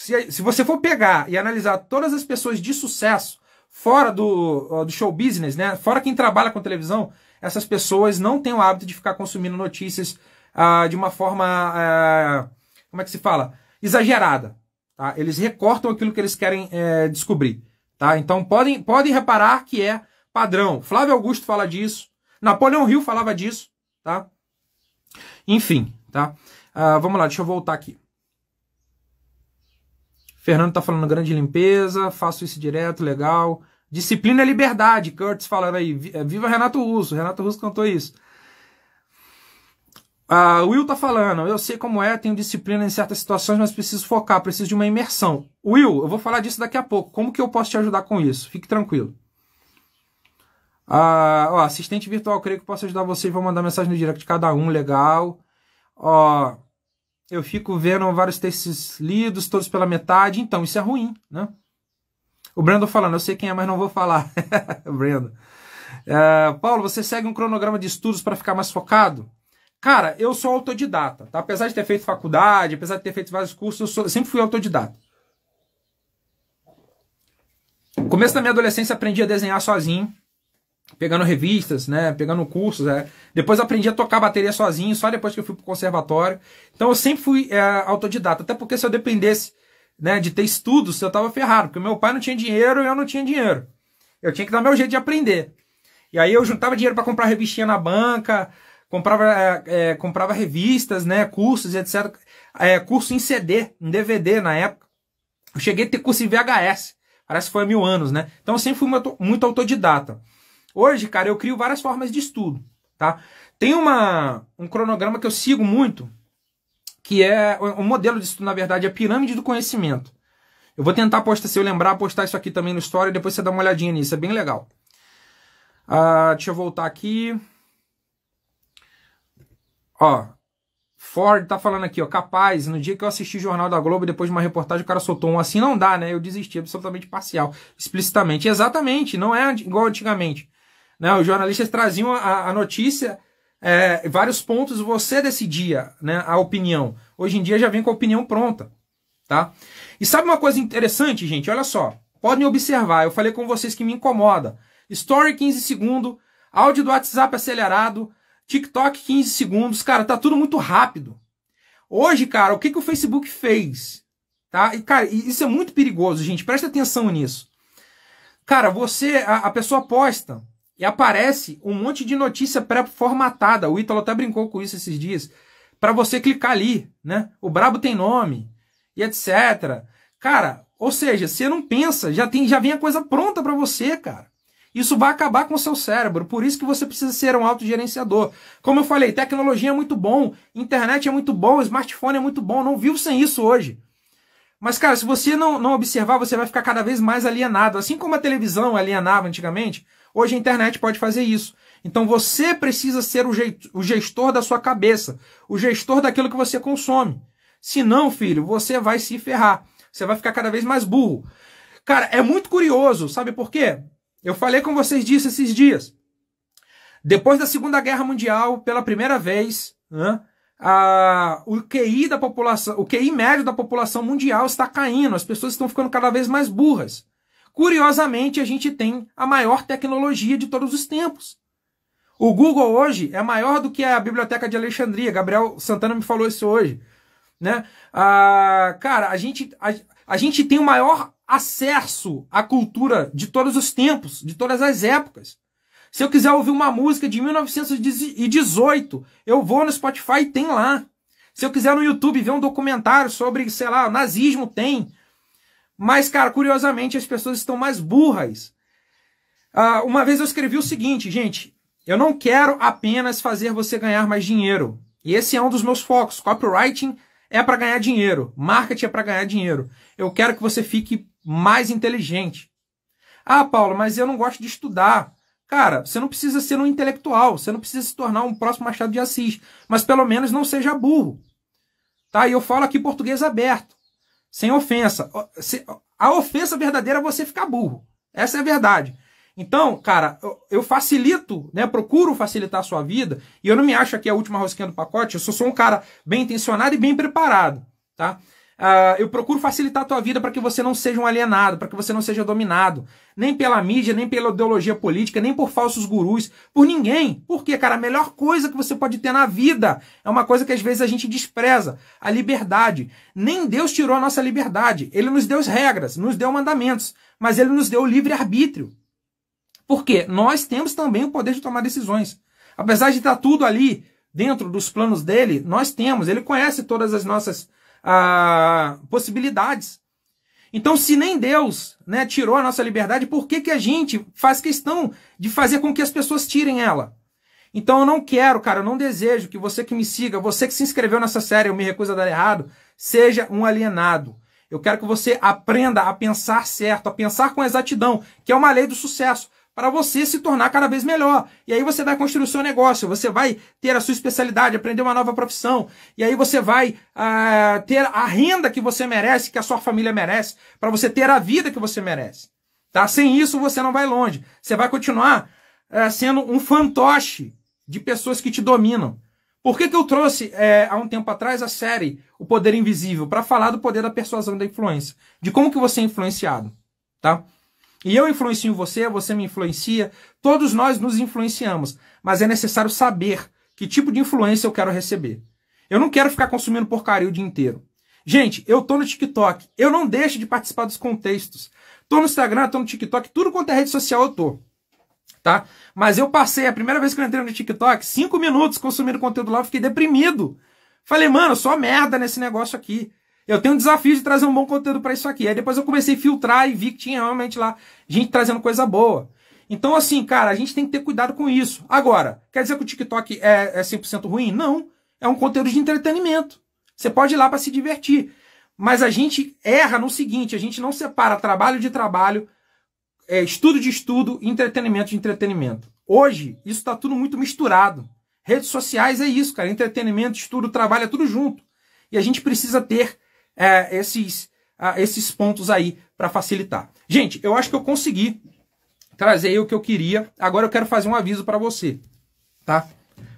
se, se você for pegar e analisar todas as pessoas de sucesso fora do, do show business, né? Fora quem trabalha com televisão, essas pessoas não têm o hábito de ficar consumindo notícias ah, de uma forma, ah, como é que se fala, exagerada. Tá? Eles recortam aquilo que eles querem eh, descobrir. Tá? Então podem, podem reparar que é padrão. Flávio Augusto fala disso. Napoleão Hill falava disso, tá? Enfim, tá? Ah, vamos lá, deixa eu voltar aqui. Fernando tá falando grande limpeza, faço isso direto, legal. Disciplina é liberdade, Curtis falando aí. É, viva Renato Russo, Renato Russo cantou isso. Ah, Will tá falando, eu sei como é, tenho disciplina em certas situações, mas preciso focar, preciso de uma imersão. Will, eu vou falar disso daqui a pouco. Como que eu posso te ajudar com isso? Fique tranquilo. Ah, ó, assistente virtual, creio que posso ajudar vocês. Vou mandar mensagem no direct de cada um, legal. Ó eu fico vendo vários textos lidos, todos pela metade, então isso é ruim, né? O Brandon falando, eu sei quem é, mas não vou falar. Brandon. Uh, Paulo, você segue um cronograma de estudos para ficar mais focado? Cara, eu sou autodidata, tá? Apesar de ter feito faculdade, apesar de ter feito vários cursos, eu, sou, eu sempre fui autodidata. No começo da minha adolescência aprendi a desenhar sozinho pegando revistas, né, pegando cursos, né? Depois aprendi a tocar bateria sozinho, só depois que eu fui pro conservatório. Então eu sempre fui é, autodidata, até porque se eu dependesse, né, de ter estudos, eu tava ferrado, porque meu pai não tinha dinheiro e eu não tinha dinheiro. Eu tinha que dar meu jeito de aprender. E aí eu juntava dinheiro para comprar revistinha na banca, comprava, é, é, comprava revistas, né, cursos, etc. É, curso em CD, em DVD na época. Eu cheguei a ter curso em VHS. Parece que foi há mil anos, né? Então eu sempre fui muito autodidata. Hoje, cara, eu crio várias formas de estudo, tá? Tem uma, um cronograma que eu sigo muito, que é o um modelo de estudo, na verdade, é a pirâmide do conhecimento. Eu vou tentar postar, se eu lembrar, postar isso aqui também no Story, depois você dá uma olhadinha nisso, é bem legal. Uh, deixa eu voltar aqui. Ó, Ford tá falando aqui, ó, capaz, no dia que eu assisti o Jornal da Globo, depois de uma reportagem, o cara soltou um assim, não dá, né? Eu desisti, absolutamente parcial, explicitamente. Exatamente, não é igual antigamente. Né? Os jornalistas traziam a, a notícia, é, vários pontos, você decidia né, a opinião. Hoje em dia já vem com a opinião pronta. Tá? E sabe uma coisa interessante, gente? Olha só. Podem observar, eu falei com vocês que me incomoda. Story 15 segundos, áudio do WhatsApp acelerado, TikTok 15 segundos, cara, tá tudo muito rápido. Hoje, cara, o que, que o Facebook fez? Tá? E, cara, isso é muito perigoso, gente. Presta atenção nisso. Cara, você, a, a pessoa posta e aparece um monte de notícia pré-formatada. O Ítalo até brincou com isso esses dias. Para você clicar ali, né? O brabo tem nome e etc. Cara, ou seja, você não pensa, já tem, já vem a coisa pronta para você, cara. Isso vai acabar com o seu cérebro. Por isso que você precisa ser um autogerenciador. Como eu falei, tecnologia é muito bom, internet é muito bom, smartphone é muito bom. Não vivo sem isso hoje. Mas, cara, se você não, não observar, você vai ficar cada vez mais alienado. Assim como a televisão alienava antigamente, Hoje a internet pode fazer isso. Então você precisa ser o gestor da sua cabeça, o gestor daquilo que você consome. Se não, filho, você vai se ferrar. Você vai ficar cada vez mais burro. Cara, é muito curioso, sabe por quê? Eu falei com vocês disso esses dias. Depois da Segunda Guerra Mundial, pela primeira vez, né, a, o QI da população, o QI médio da população mundial está caindo. As pessoas estão ficando cada vez mais burras. Curiosamente, a gente tem a maior tecnologia de todos os tempos. O Google hoje é maior do que a Biblioteca de Alexandria. Gabriel Santana me falou isso hoje. Né? Ah, cara, a gente, a, a gente tem o maior acesso à cultura de todos os tempos, de todas as épocas. Se eu quiser ouvir uma música de 1918, eu vou no Spotify e tem lá. Se eu quiser no YouTube ver um documentário sobre, sei lá, nazismo, tem. Mas, cara, curiosamente, as pessoas estão mais burras. Uh, uma vez eu escrevi o seguinte, gente. Eu não quero apenas fazer você ganhar mais dinheiro. E esse é um dos meus focos. Copywriting é para ganhar dinheiro. Marketing é para ganhar dinheiro. Eu quero que você fique mais inteligente. Ah, Paulo, mas eu não gosto de estudar. Cara, você não precisa ser um intelectual, você não precisa se tornar um próximo Machado de Assis, mas pelo menos não seja burro. Tá? E eu falo aqui português aberto. Sem ofensa. A ofensa verdadeira é você ficar burro. Essa é a verdade. Então, cara, eu facilito, né? Procuro facilitar a sua vida. E eu não me acho aqui a última rosquinha do pacote. Eu sou, sou um cara bem intencionado e bem preparado, tá? Ah, eu procuro facilitar a tua vida para que você não seja um alienado, para que você não seja dominado. Nem pela mídia, nem pela ideologia política, nem por falsos gurus, por ninguém. Porque, cara, a melhor coisa que você pode ter na vida é uma coisa que às vezes a gente despreza: a liberdade. Nem Deus tirou a nossa liberdade. Ele nos deu as regras, nos deu mandamentos, mas ele nos deu o livre-arbítrio. Porque nós temos também o poder de tomar decisões. Apesar de estar tá tudo ali dentro dos planos dele, nós temos. Ele conhece todas as nossas ah, possibilidades. Então, se nem Deus né, tirou a nossa liberdade, por que, que a gente faz questão de fazer com que as pessoas tirem ela? Então, eu não quero, cara, eu não desejo que você que me siga, você que se inscreveu nessa série, eu me recuso a dar errado, seja um alienado. Eu quero que você aprenda a pensar certo, a pensar com exatidão, que é uma lei do sucesso para você se tornar cada vez melhor. E aí você vai construir o seu negócio, você vai ter a sua especialidade, aprender uma nova profissão. E aí você vai uh, ter a renda que você merece, que a sua família merece, para você ter a vida que você merece. Tá? Sem isso você não vai longe. Você vai continuar uh, sendo um fantoche de pessoas que te dominam. Por que, que eu trouxe é, há um tempo atrás a série O Poder Invisível para falar do poder da persuasão da influência, de como que você é influenciado, tá? E eu influencio você, você me influencia, todos nós nos influenciamos, mas é necessário saber que tipo de influência eu quero receber. Eu não quero ficar consumindo porcaria o dia inteiro. Gente, eu tô no TikTok, eu não deixo de participar dos contextos. Tô no Instagram, tô no TikTok, tudo quanto é rede social eu tô. Tá? Mas eu passei, a primeira vez que eu entrei no TikTok, cinco minutos consumindo conteúdo lá, eu fiquei deprimido. Falei, mano, só merda nesse negócio aqui eu tenho um desafio de trazer um bom conteúdo para isso aqui. Aí depois eu comecei a filtrar e vi que tinha realmente lá gente trazendo coisa boa. Então, assim, cara, a gente tem que ter cuidado com isso. Agora, quer dizer que o TikTok é, é 100% ruim? Não. É um conteúdo de entretenimento. Você pode ir lá para se divertir. Mas a gente erra no seguinte: a gente não separa trabalho de trabalho, é, estudo de estudo, entretenimento de entretenimento. Hoje, isso está tudo muito misturado. Redes sociais é isso, cara. Entretenimento, estudo, trabalho, é tudo junto. E a gente precisa ter é, esses, esses pontos aí para facilitar. Gente, eu acho que eu consegui trazer o que eu queria. Agora eu quero fazer um aviso para você, tá?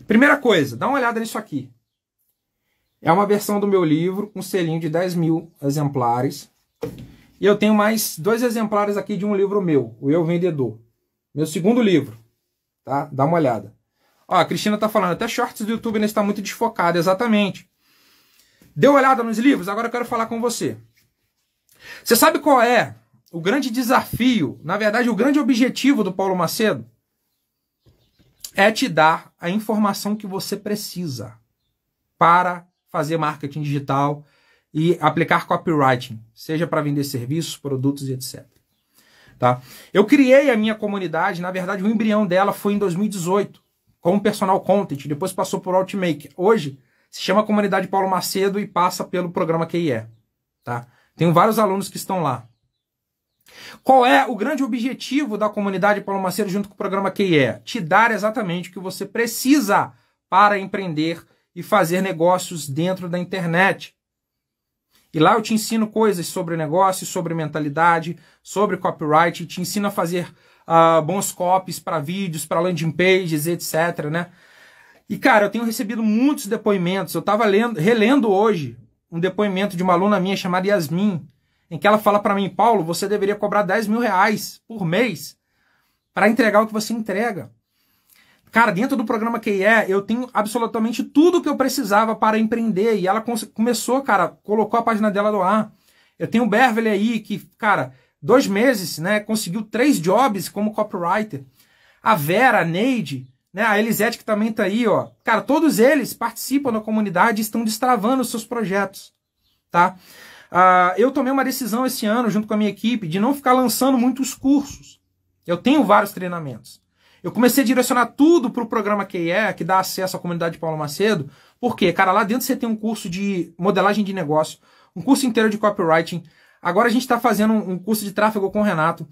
Primeira coisa, dá uma olhada nisso aqui. É uma versão do meu livro, um selinho de 10 mil exemplares. E eu tenho mais dois exemplares aqui de um livro meu, o Eu Vendedor. Meu segundo livro, tá? Dá uma olhada. Ó, a Cristina tá falando, até shorts do YouTube ainda está muito desfocado. Exatamente. Deu olhada nos livros? Agora eu quero falar com você. Você sabe qual é o grande desafio, na verdade, o grande objetivo do Paulo Macedo? É te dar a informação que você precisa para fazer marketing digital e aplicar copywriting, seja para vender serviços, produtos e etc. Tá? Eu criei a minha comunidade, na verdade, o embrião dela foi em 2018, com o personal content, depois passou por Altmaker. Hoje, se chama Comunidade Paulo Macedo e passa pelo programa QIE. Tá? Tenho vários alunos que estão lá. Qual é o grande objetivo da comunidade Paulo Macedo junto com o programa QIE? Te dar exatamente o que você precisa para empreender e fazer negócios dentro da internet. E lá eu te ensino coisas sobre negócio, sobre mentalidade, sobre copyright, te ensino a fazer uh, bons copies para vídeos, para landing pages, etc. Né? E, cara, eu tenho recebido muitos depoimentos. Eu estava lendo, relendo hoje um depoimento de uma aluna minha chamada Yasmin, em que ela fala para mim, Paulo, você deveria cobrar 10 mil reais por mês para entregar o que você entrega. Cara, dentro do programa QE, é, eu tenho absolutamente tudo que eu precisava para empreender. E ela começou, cara, colocou a página dela do ar. Eu tenho o Beverly aí, que, cara, dois meses, né, conseguiu três jobs como copywriter. A Vera, a Neide, né? A Elisete que também está aí, ó. Cara, todos eles participam da comunidade e estão destravando seus projetos, tá? Uh, eu tomei uma decisão esse ano, junto com a minha equipe, de não ficar lançando muitos cursos. Eu tenho vários treinamentos. Eu comecei a direcionar tudo para o programa QE, que dá acesso à comunidade de Paulo Macedo. Por quê? Cara, lá dentro você tem um curso de modelagem de negócio, um curso inteiro de copywriting. Agora a gente está fazendo um curso de tráfego com o Renato.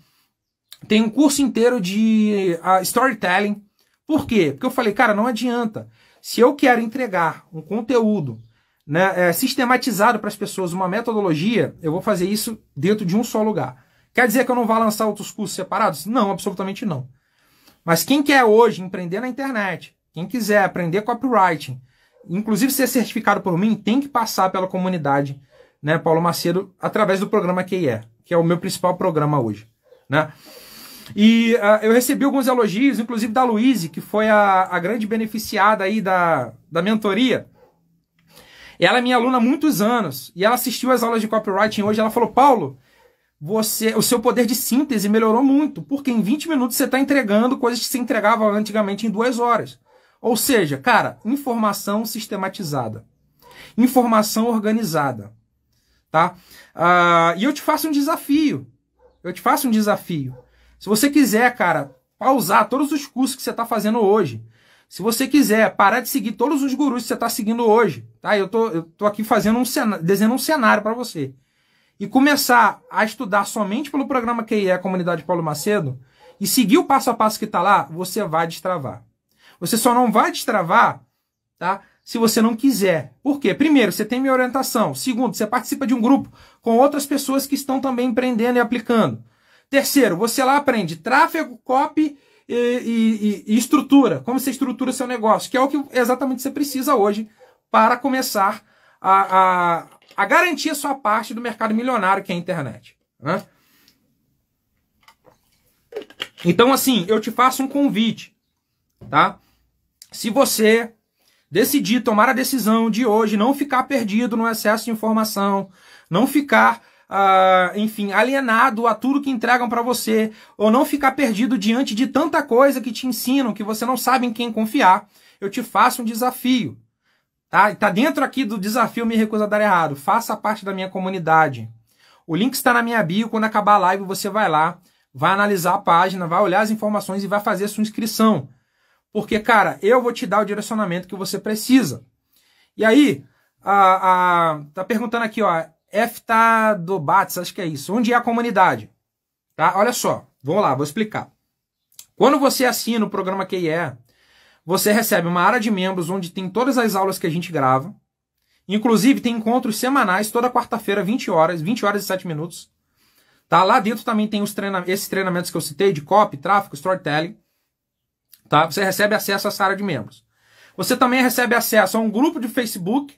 Tem um curso inteiro de uh, storytelling. Por quê? Porque eu falei, cara, não adianta. Se eu quero entregar um conteúdo né, é, sistematizado para as pessoas, uma metodologia, eu vou fazer isso dentro de um só lugar. Quer dizer que eu não vou lançar outros cursos separados? Não, absolutamente não. Mas quem quer hoje empreender na internet, quem quiser aprender copywriting, inclusive ser certificado por mim, tem que passar pela comunidade, né, Paulo Macedo, através do programa QIE, que é o meu principal programa hoje, né? E uh, eu recebi alguns elogios, inclusive da Luíse, que foi a, a grande beneficiada aí da, da mentoria. Ela é minha aluna há muitos anos e ela assistiu as aulas de copywriting hoje. Ela falou: Paulo, você, o seu poder de síntese melhorou muito, porque em 20 minutos você está entregando coisas que se entregava antigamente em duas horas. Ou seja, cara, informação sistematizada, informação organizada, tá? Uh, e eu te faço um desafio. Eu te faço um desafio. Se você quiser, cara, pausar todos os cursos que você está fazendo hoje, se você quiser parar de seguir todos os gurus que você está seguindo hoje, tá? Eu tô, eu tô aqui fazendo um cenário, desenhando um cenário para você. E começar a estudar somente pelo programa que é a Comunidade Paulo Macedo e seguir o passo a passo que está lá, você vai destravar. Você só não vai destravar, tá? Se você não quiser. Por quê? Primeiro, você tem minha orientação. Segundo, você participa de um grupo com outras pessoas que estão também empreendendo e aplicando. Terceiro, você lá aprende tráfego, copy e, e, e, estrutura. Como você estrutura seu negócio, que é o que exatamente você precisa hoje para começar a, a, a garantir a sua parte do mercado milionário que é a internet. Né? Então, assim, eu te faço um convite, tá? Se você decidir tomar a decisão de hoje não ficar perdido no excesso de informação, não ficar uh, enfim, alienado a tudo que entregam para você, ou não ficar perdido diante de tanta coisa que te ensinam que você não sabe em quem confiar, eu te faço um desafio. Tá? Tá dentro aqui do desafio Me Recusa a Dar Errado. Faça parte da minha comunidade. O link está na minha bio. Quando acabar a live, você vai lá, vai analisar a página, vai olhar as informações e vai fazer a sua inscrição. Porque, cara, eu vou te dar o direcionamento que você precisa. E aí, a, a, tá perguntando aqui, ó. Efta Dobates, acho que é isso. Onde é a comunidade? Tá? Olha só, vamos lá, vou explicar. Quando você assina o programa QIE, você recebe uma área de membros onde tem todas as aulas que a gente grava. Inclusive, tem encontros semanais, toda quarta-feira, 20 horas, 20 horas e 7 minutos. Tá? Lá dentro também tem os treina esses treinamentos que eu citei, de copy, tráfego, storytelling. Tá? Você recebe acesso a essa área de membros. Você também recebe acesso a um grupo de Facebook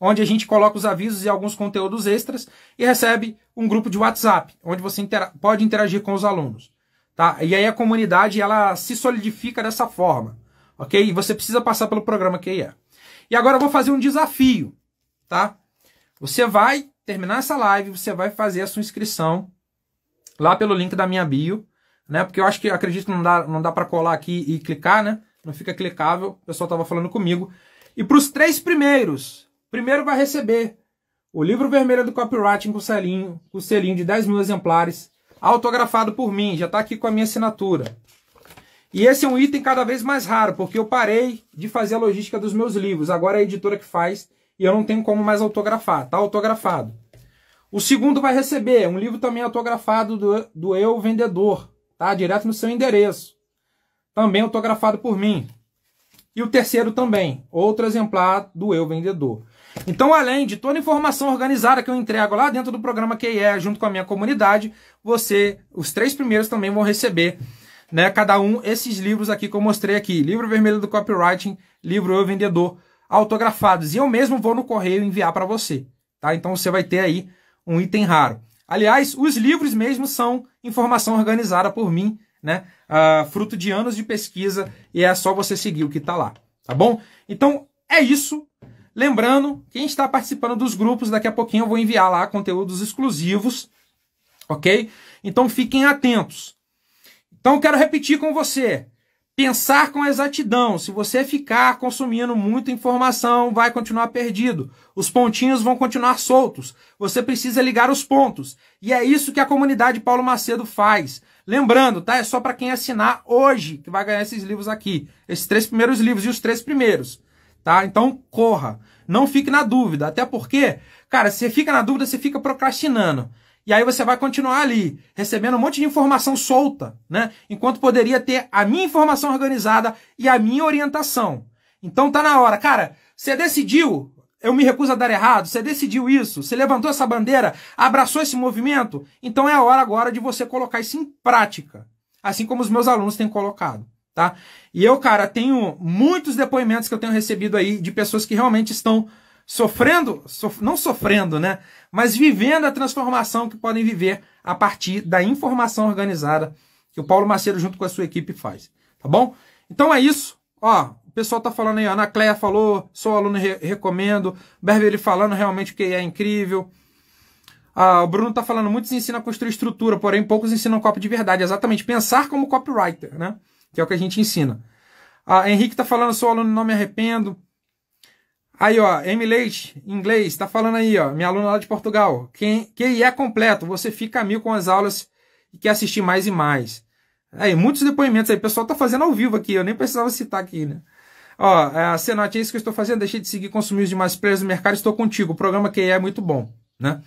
onde a gente coloca os avisos e alguns conteúdos extras e recebe um grupo de WhatsApp, onde você intera pode interagir com os alunos, tá? E aí a comunidade ela se solidifica dessa forma, ok? E você precisa passar pelo programa que é. E agora eu vou fazer um desafio, tá? Você vai terminar essa live, você vai fazer a sua inscrição lá pelo link da minha bio, né? Porque eu acho que acredito que não dá, não dá para colar aqui e clicar, né? Não fica clicável. O pessoal tava falando comigo. E para os três primeiros, Primeiro vai receber o livro vermelho do copywriting com selinho, com selinho de 10 mil exemplares, autografado por mim, já está aqui com a minha assinatura. E esse é um item cada vez mais raro, porque eu parei de fazer a logística dos meus livros. Agora é a editora que faz e eu não tenho como mais autografar. Está autografado. O segundo vai receber um livro também autografado do, do Eu Vendedor, tá? Direto no seu endereço. Também autografado por mim. E o terceiro também, outro exemplar do Eu Vendedor. Então, além de toda a informação organizada que eu entrego lá dentro do programa QIE, junto com a minha comunidade, você, os três primeiros também vão receber, né, cada um esses livros aqui que eu mostrei aqui: Livro Vermelho do Copywriting, Livro Eu Vendedor, autografados. E eu mesmo vou no correio enviar para você, tá? Então você vai ter aí um item raro. Aliás, os livros mesmo são informação organizada por mim, né? Uh, fruto de anos de pesquisa e é só você seguir o que está lá, tá bom? Então é isso. Lembrando, quem está participando dos grupos, daqui a pouquinho eu vou enviar lá conteúdos exclusivos, ok? Então fiquem atentos. Então quero repetir com você. Pensar com exatidão. Se você ficar consumindo muita informação, vai continuar perdido. Os pontinhos vão continuar soltos. Você precisa ligar os pontos. E é isso que a comunidade Paulo Macedo faz. Lembrando, tá? É só para quem assinar hoje que vai ganhar esses livros aqui. Esses três primeiros livros e os três primeiros tá? Então corra, não fique na dúvida, até porque, cara, você fica na dúvida, você fica procrastinando. E aí você vai continuar ali, recebendo um monte de informação solta, né? Enquanto poderia ter a minha informação organizada e a minha orientação. Então tá na hora, cara, você decidiu, eu me recuso a dar errado, você decidiu isso, você levantou essa bandeira, abraçou esse movimento, então é a hora agora de você colocar isso em prática, assim como os meus alunos têm colocado tá? E eu, cara, tenho muitos depoimentos que eu tenho recebido aí de pessoas que realmente estão sofrendo, sof não sofrendo, né? Mas vivendo a transformação que podem viver a partir da informação organizada que o Paulo Macedo, junto com a sua equipe, faz. Tá bom? Então é isso. Ó, o pessoal tá falando aí, a Ana Cléia falou, sou aluno re recomendo. Berberi falando realmente que é incrível. Ah, o Bruno tá falando, muitos ensinam a construir estrutura, porém poucos ensinam copy de verdade. Exatamente, pensar como copywriter, né? que é o que a gente ensina. Ah, Henrique está falando, sou aluno, não me arrependo. Aí, ó, Emily Leite, inglês, está falando aí, ó, minha aluna lá de Portugal. Quem, quem é completo, você fica a mil com as aulas e quer assistir mais e mais. Aí, muitos depoimentos aí, o pessoal tá fazendo ao vivo aqui, eu nem precisava citar aqui, né? Ó, é, a Senat, é isso que eu estou fazendo, deixei de seguir consumir os demais players do mercado, estou contigo, o programa que é muito bom, né?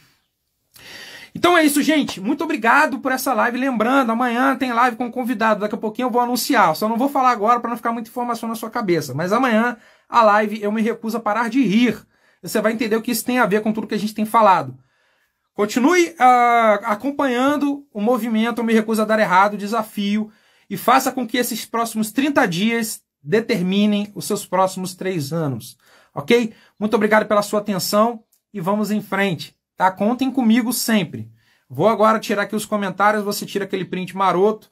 Então é isso, gente. Muito obrigado por essa live. Lembrando, amanhã tem live com um convidado. Daqui a pouquinho eu vou anunciar. Só não vou falar agora para não ficar muita informação na sua cabeça. Mas amanhã a live eu me recuso a parar de rir. Você vai entender o que isso tem a ver com tudo que a gente tem falado. Continue uh, acompanhando o movimento Eu Me Recuso a Dar Errado, o desafio, e faça com que esses próximos 30 dias determinem os seus próximos três anos. Ok? Muito obrigado pela sua atenção e vamos em frente. Tá? Contem comigo sempre. Vou agora tirar aqui os comentários, você tira aquele print maroto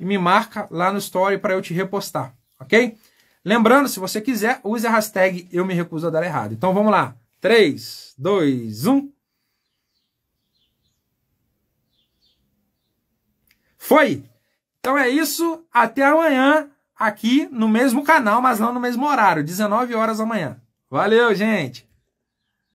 e me marca lá no story para eu te repostar, ok? Lembrando, se você quiser, use a hashtag eu me recuso a dar errado. Então vamos lá. 3, 2, 1. Foi! Então é isso. Até amanhã, aqui no mesmo canal, mas não no mesmo horário, 19 horas amanhã. Valeu, gente!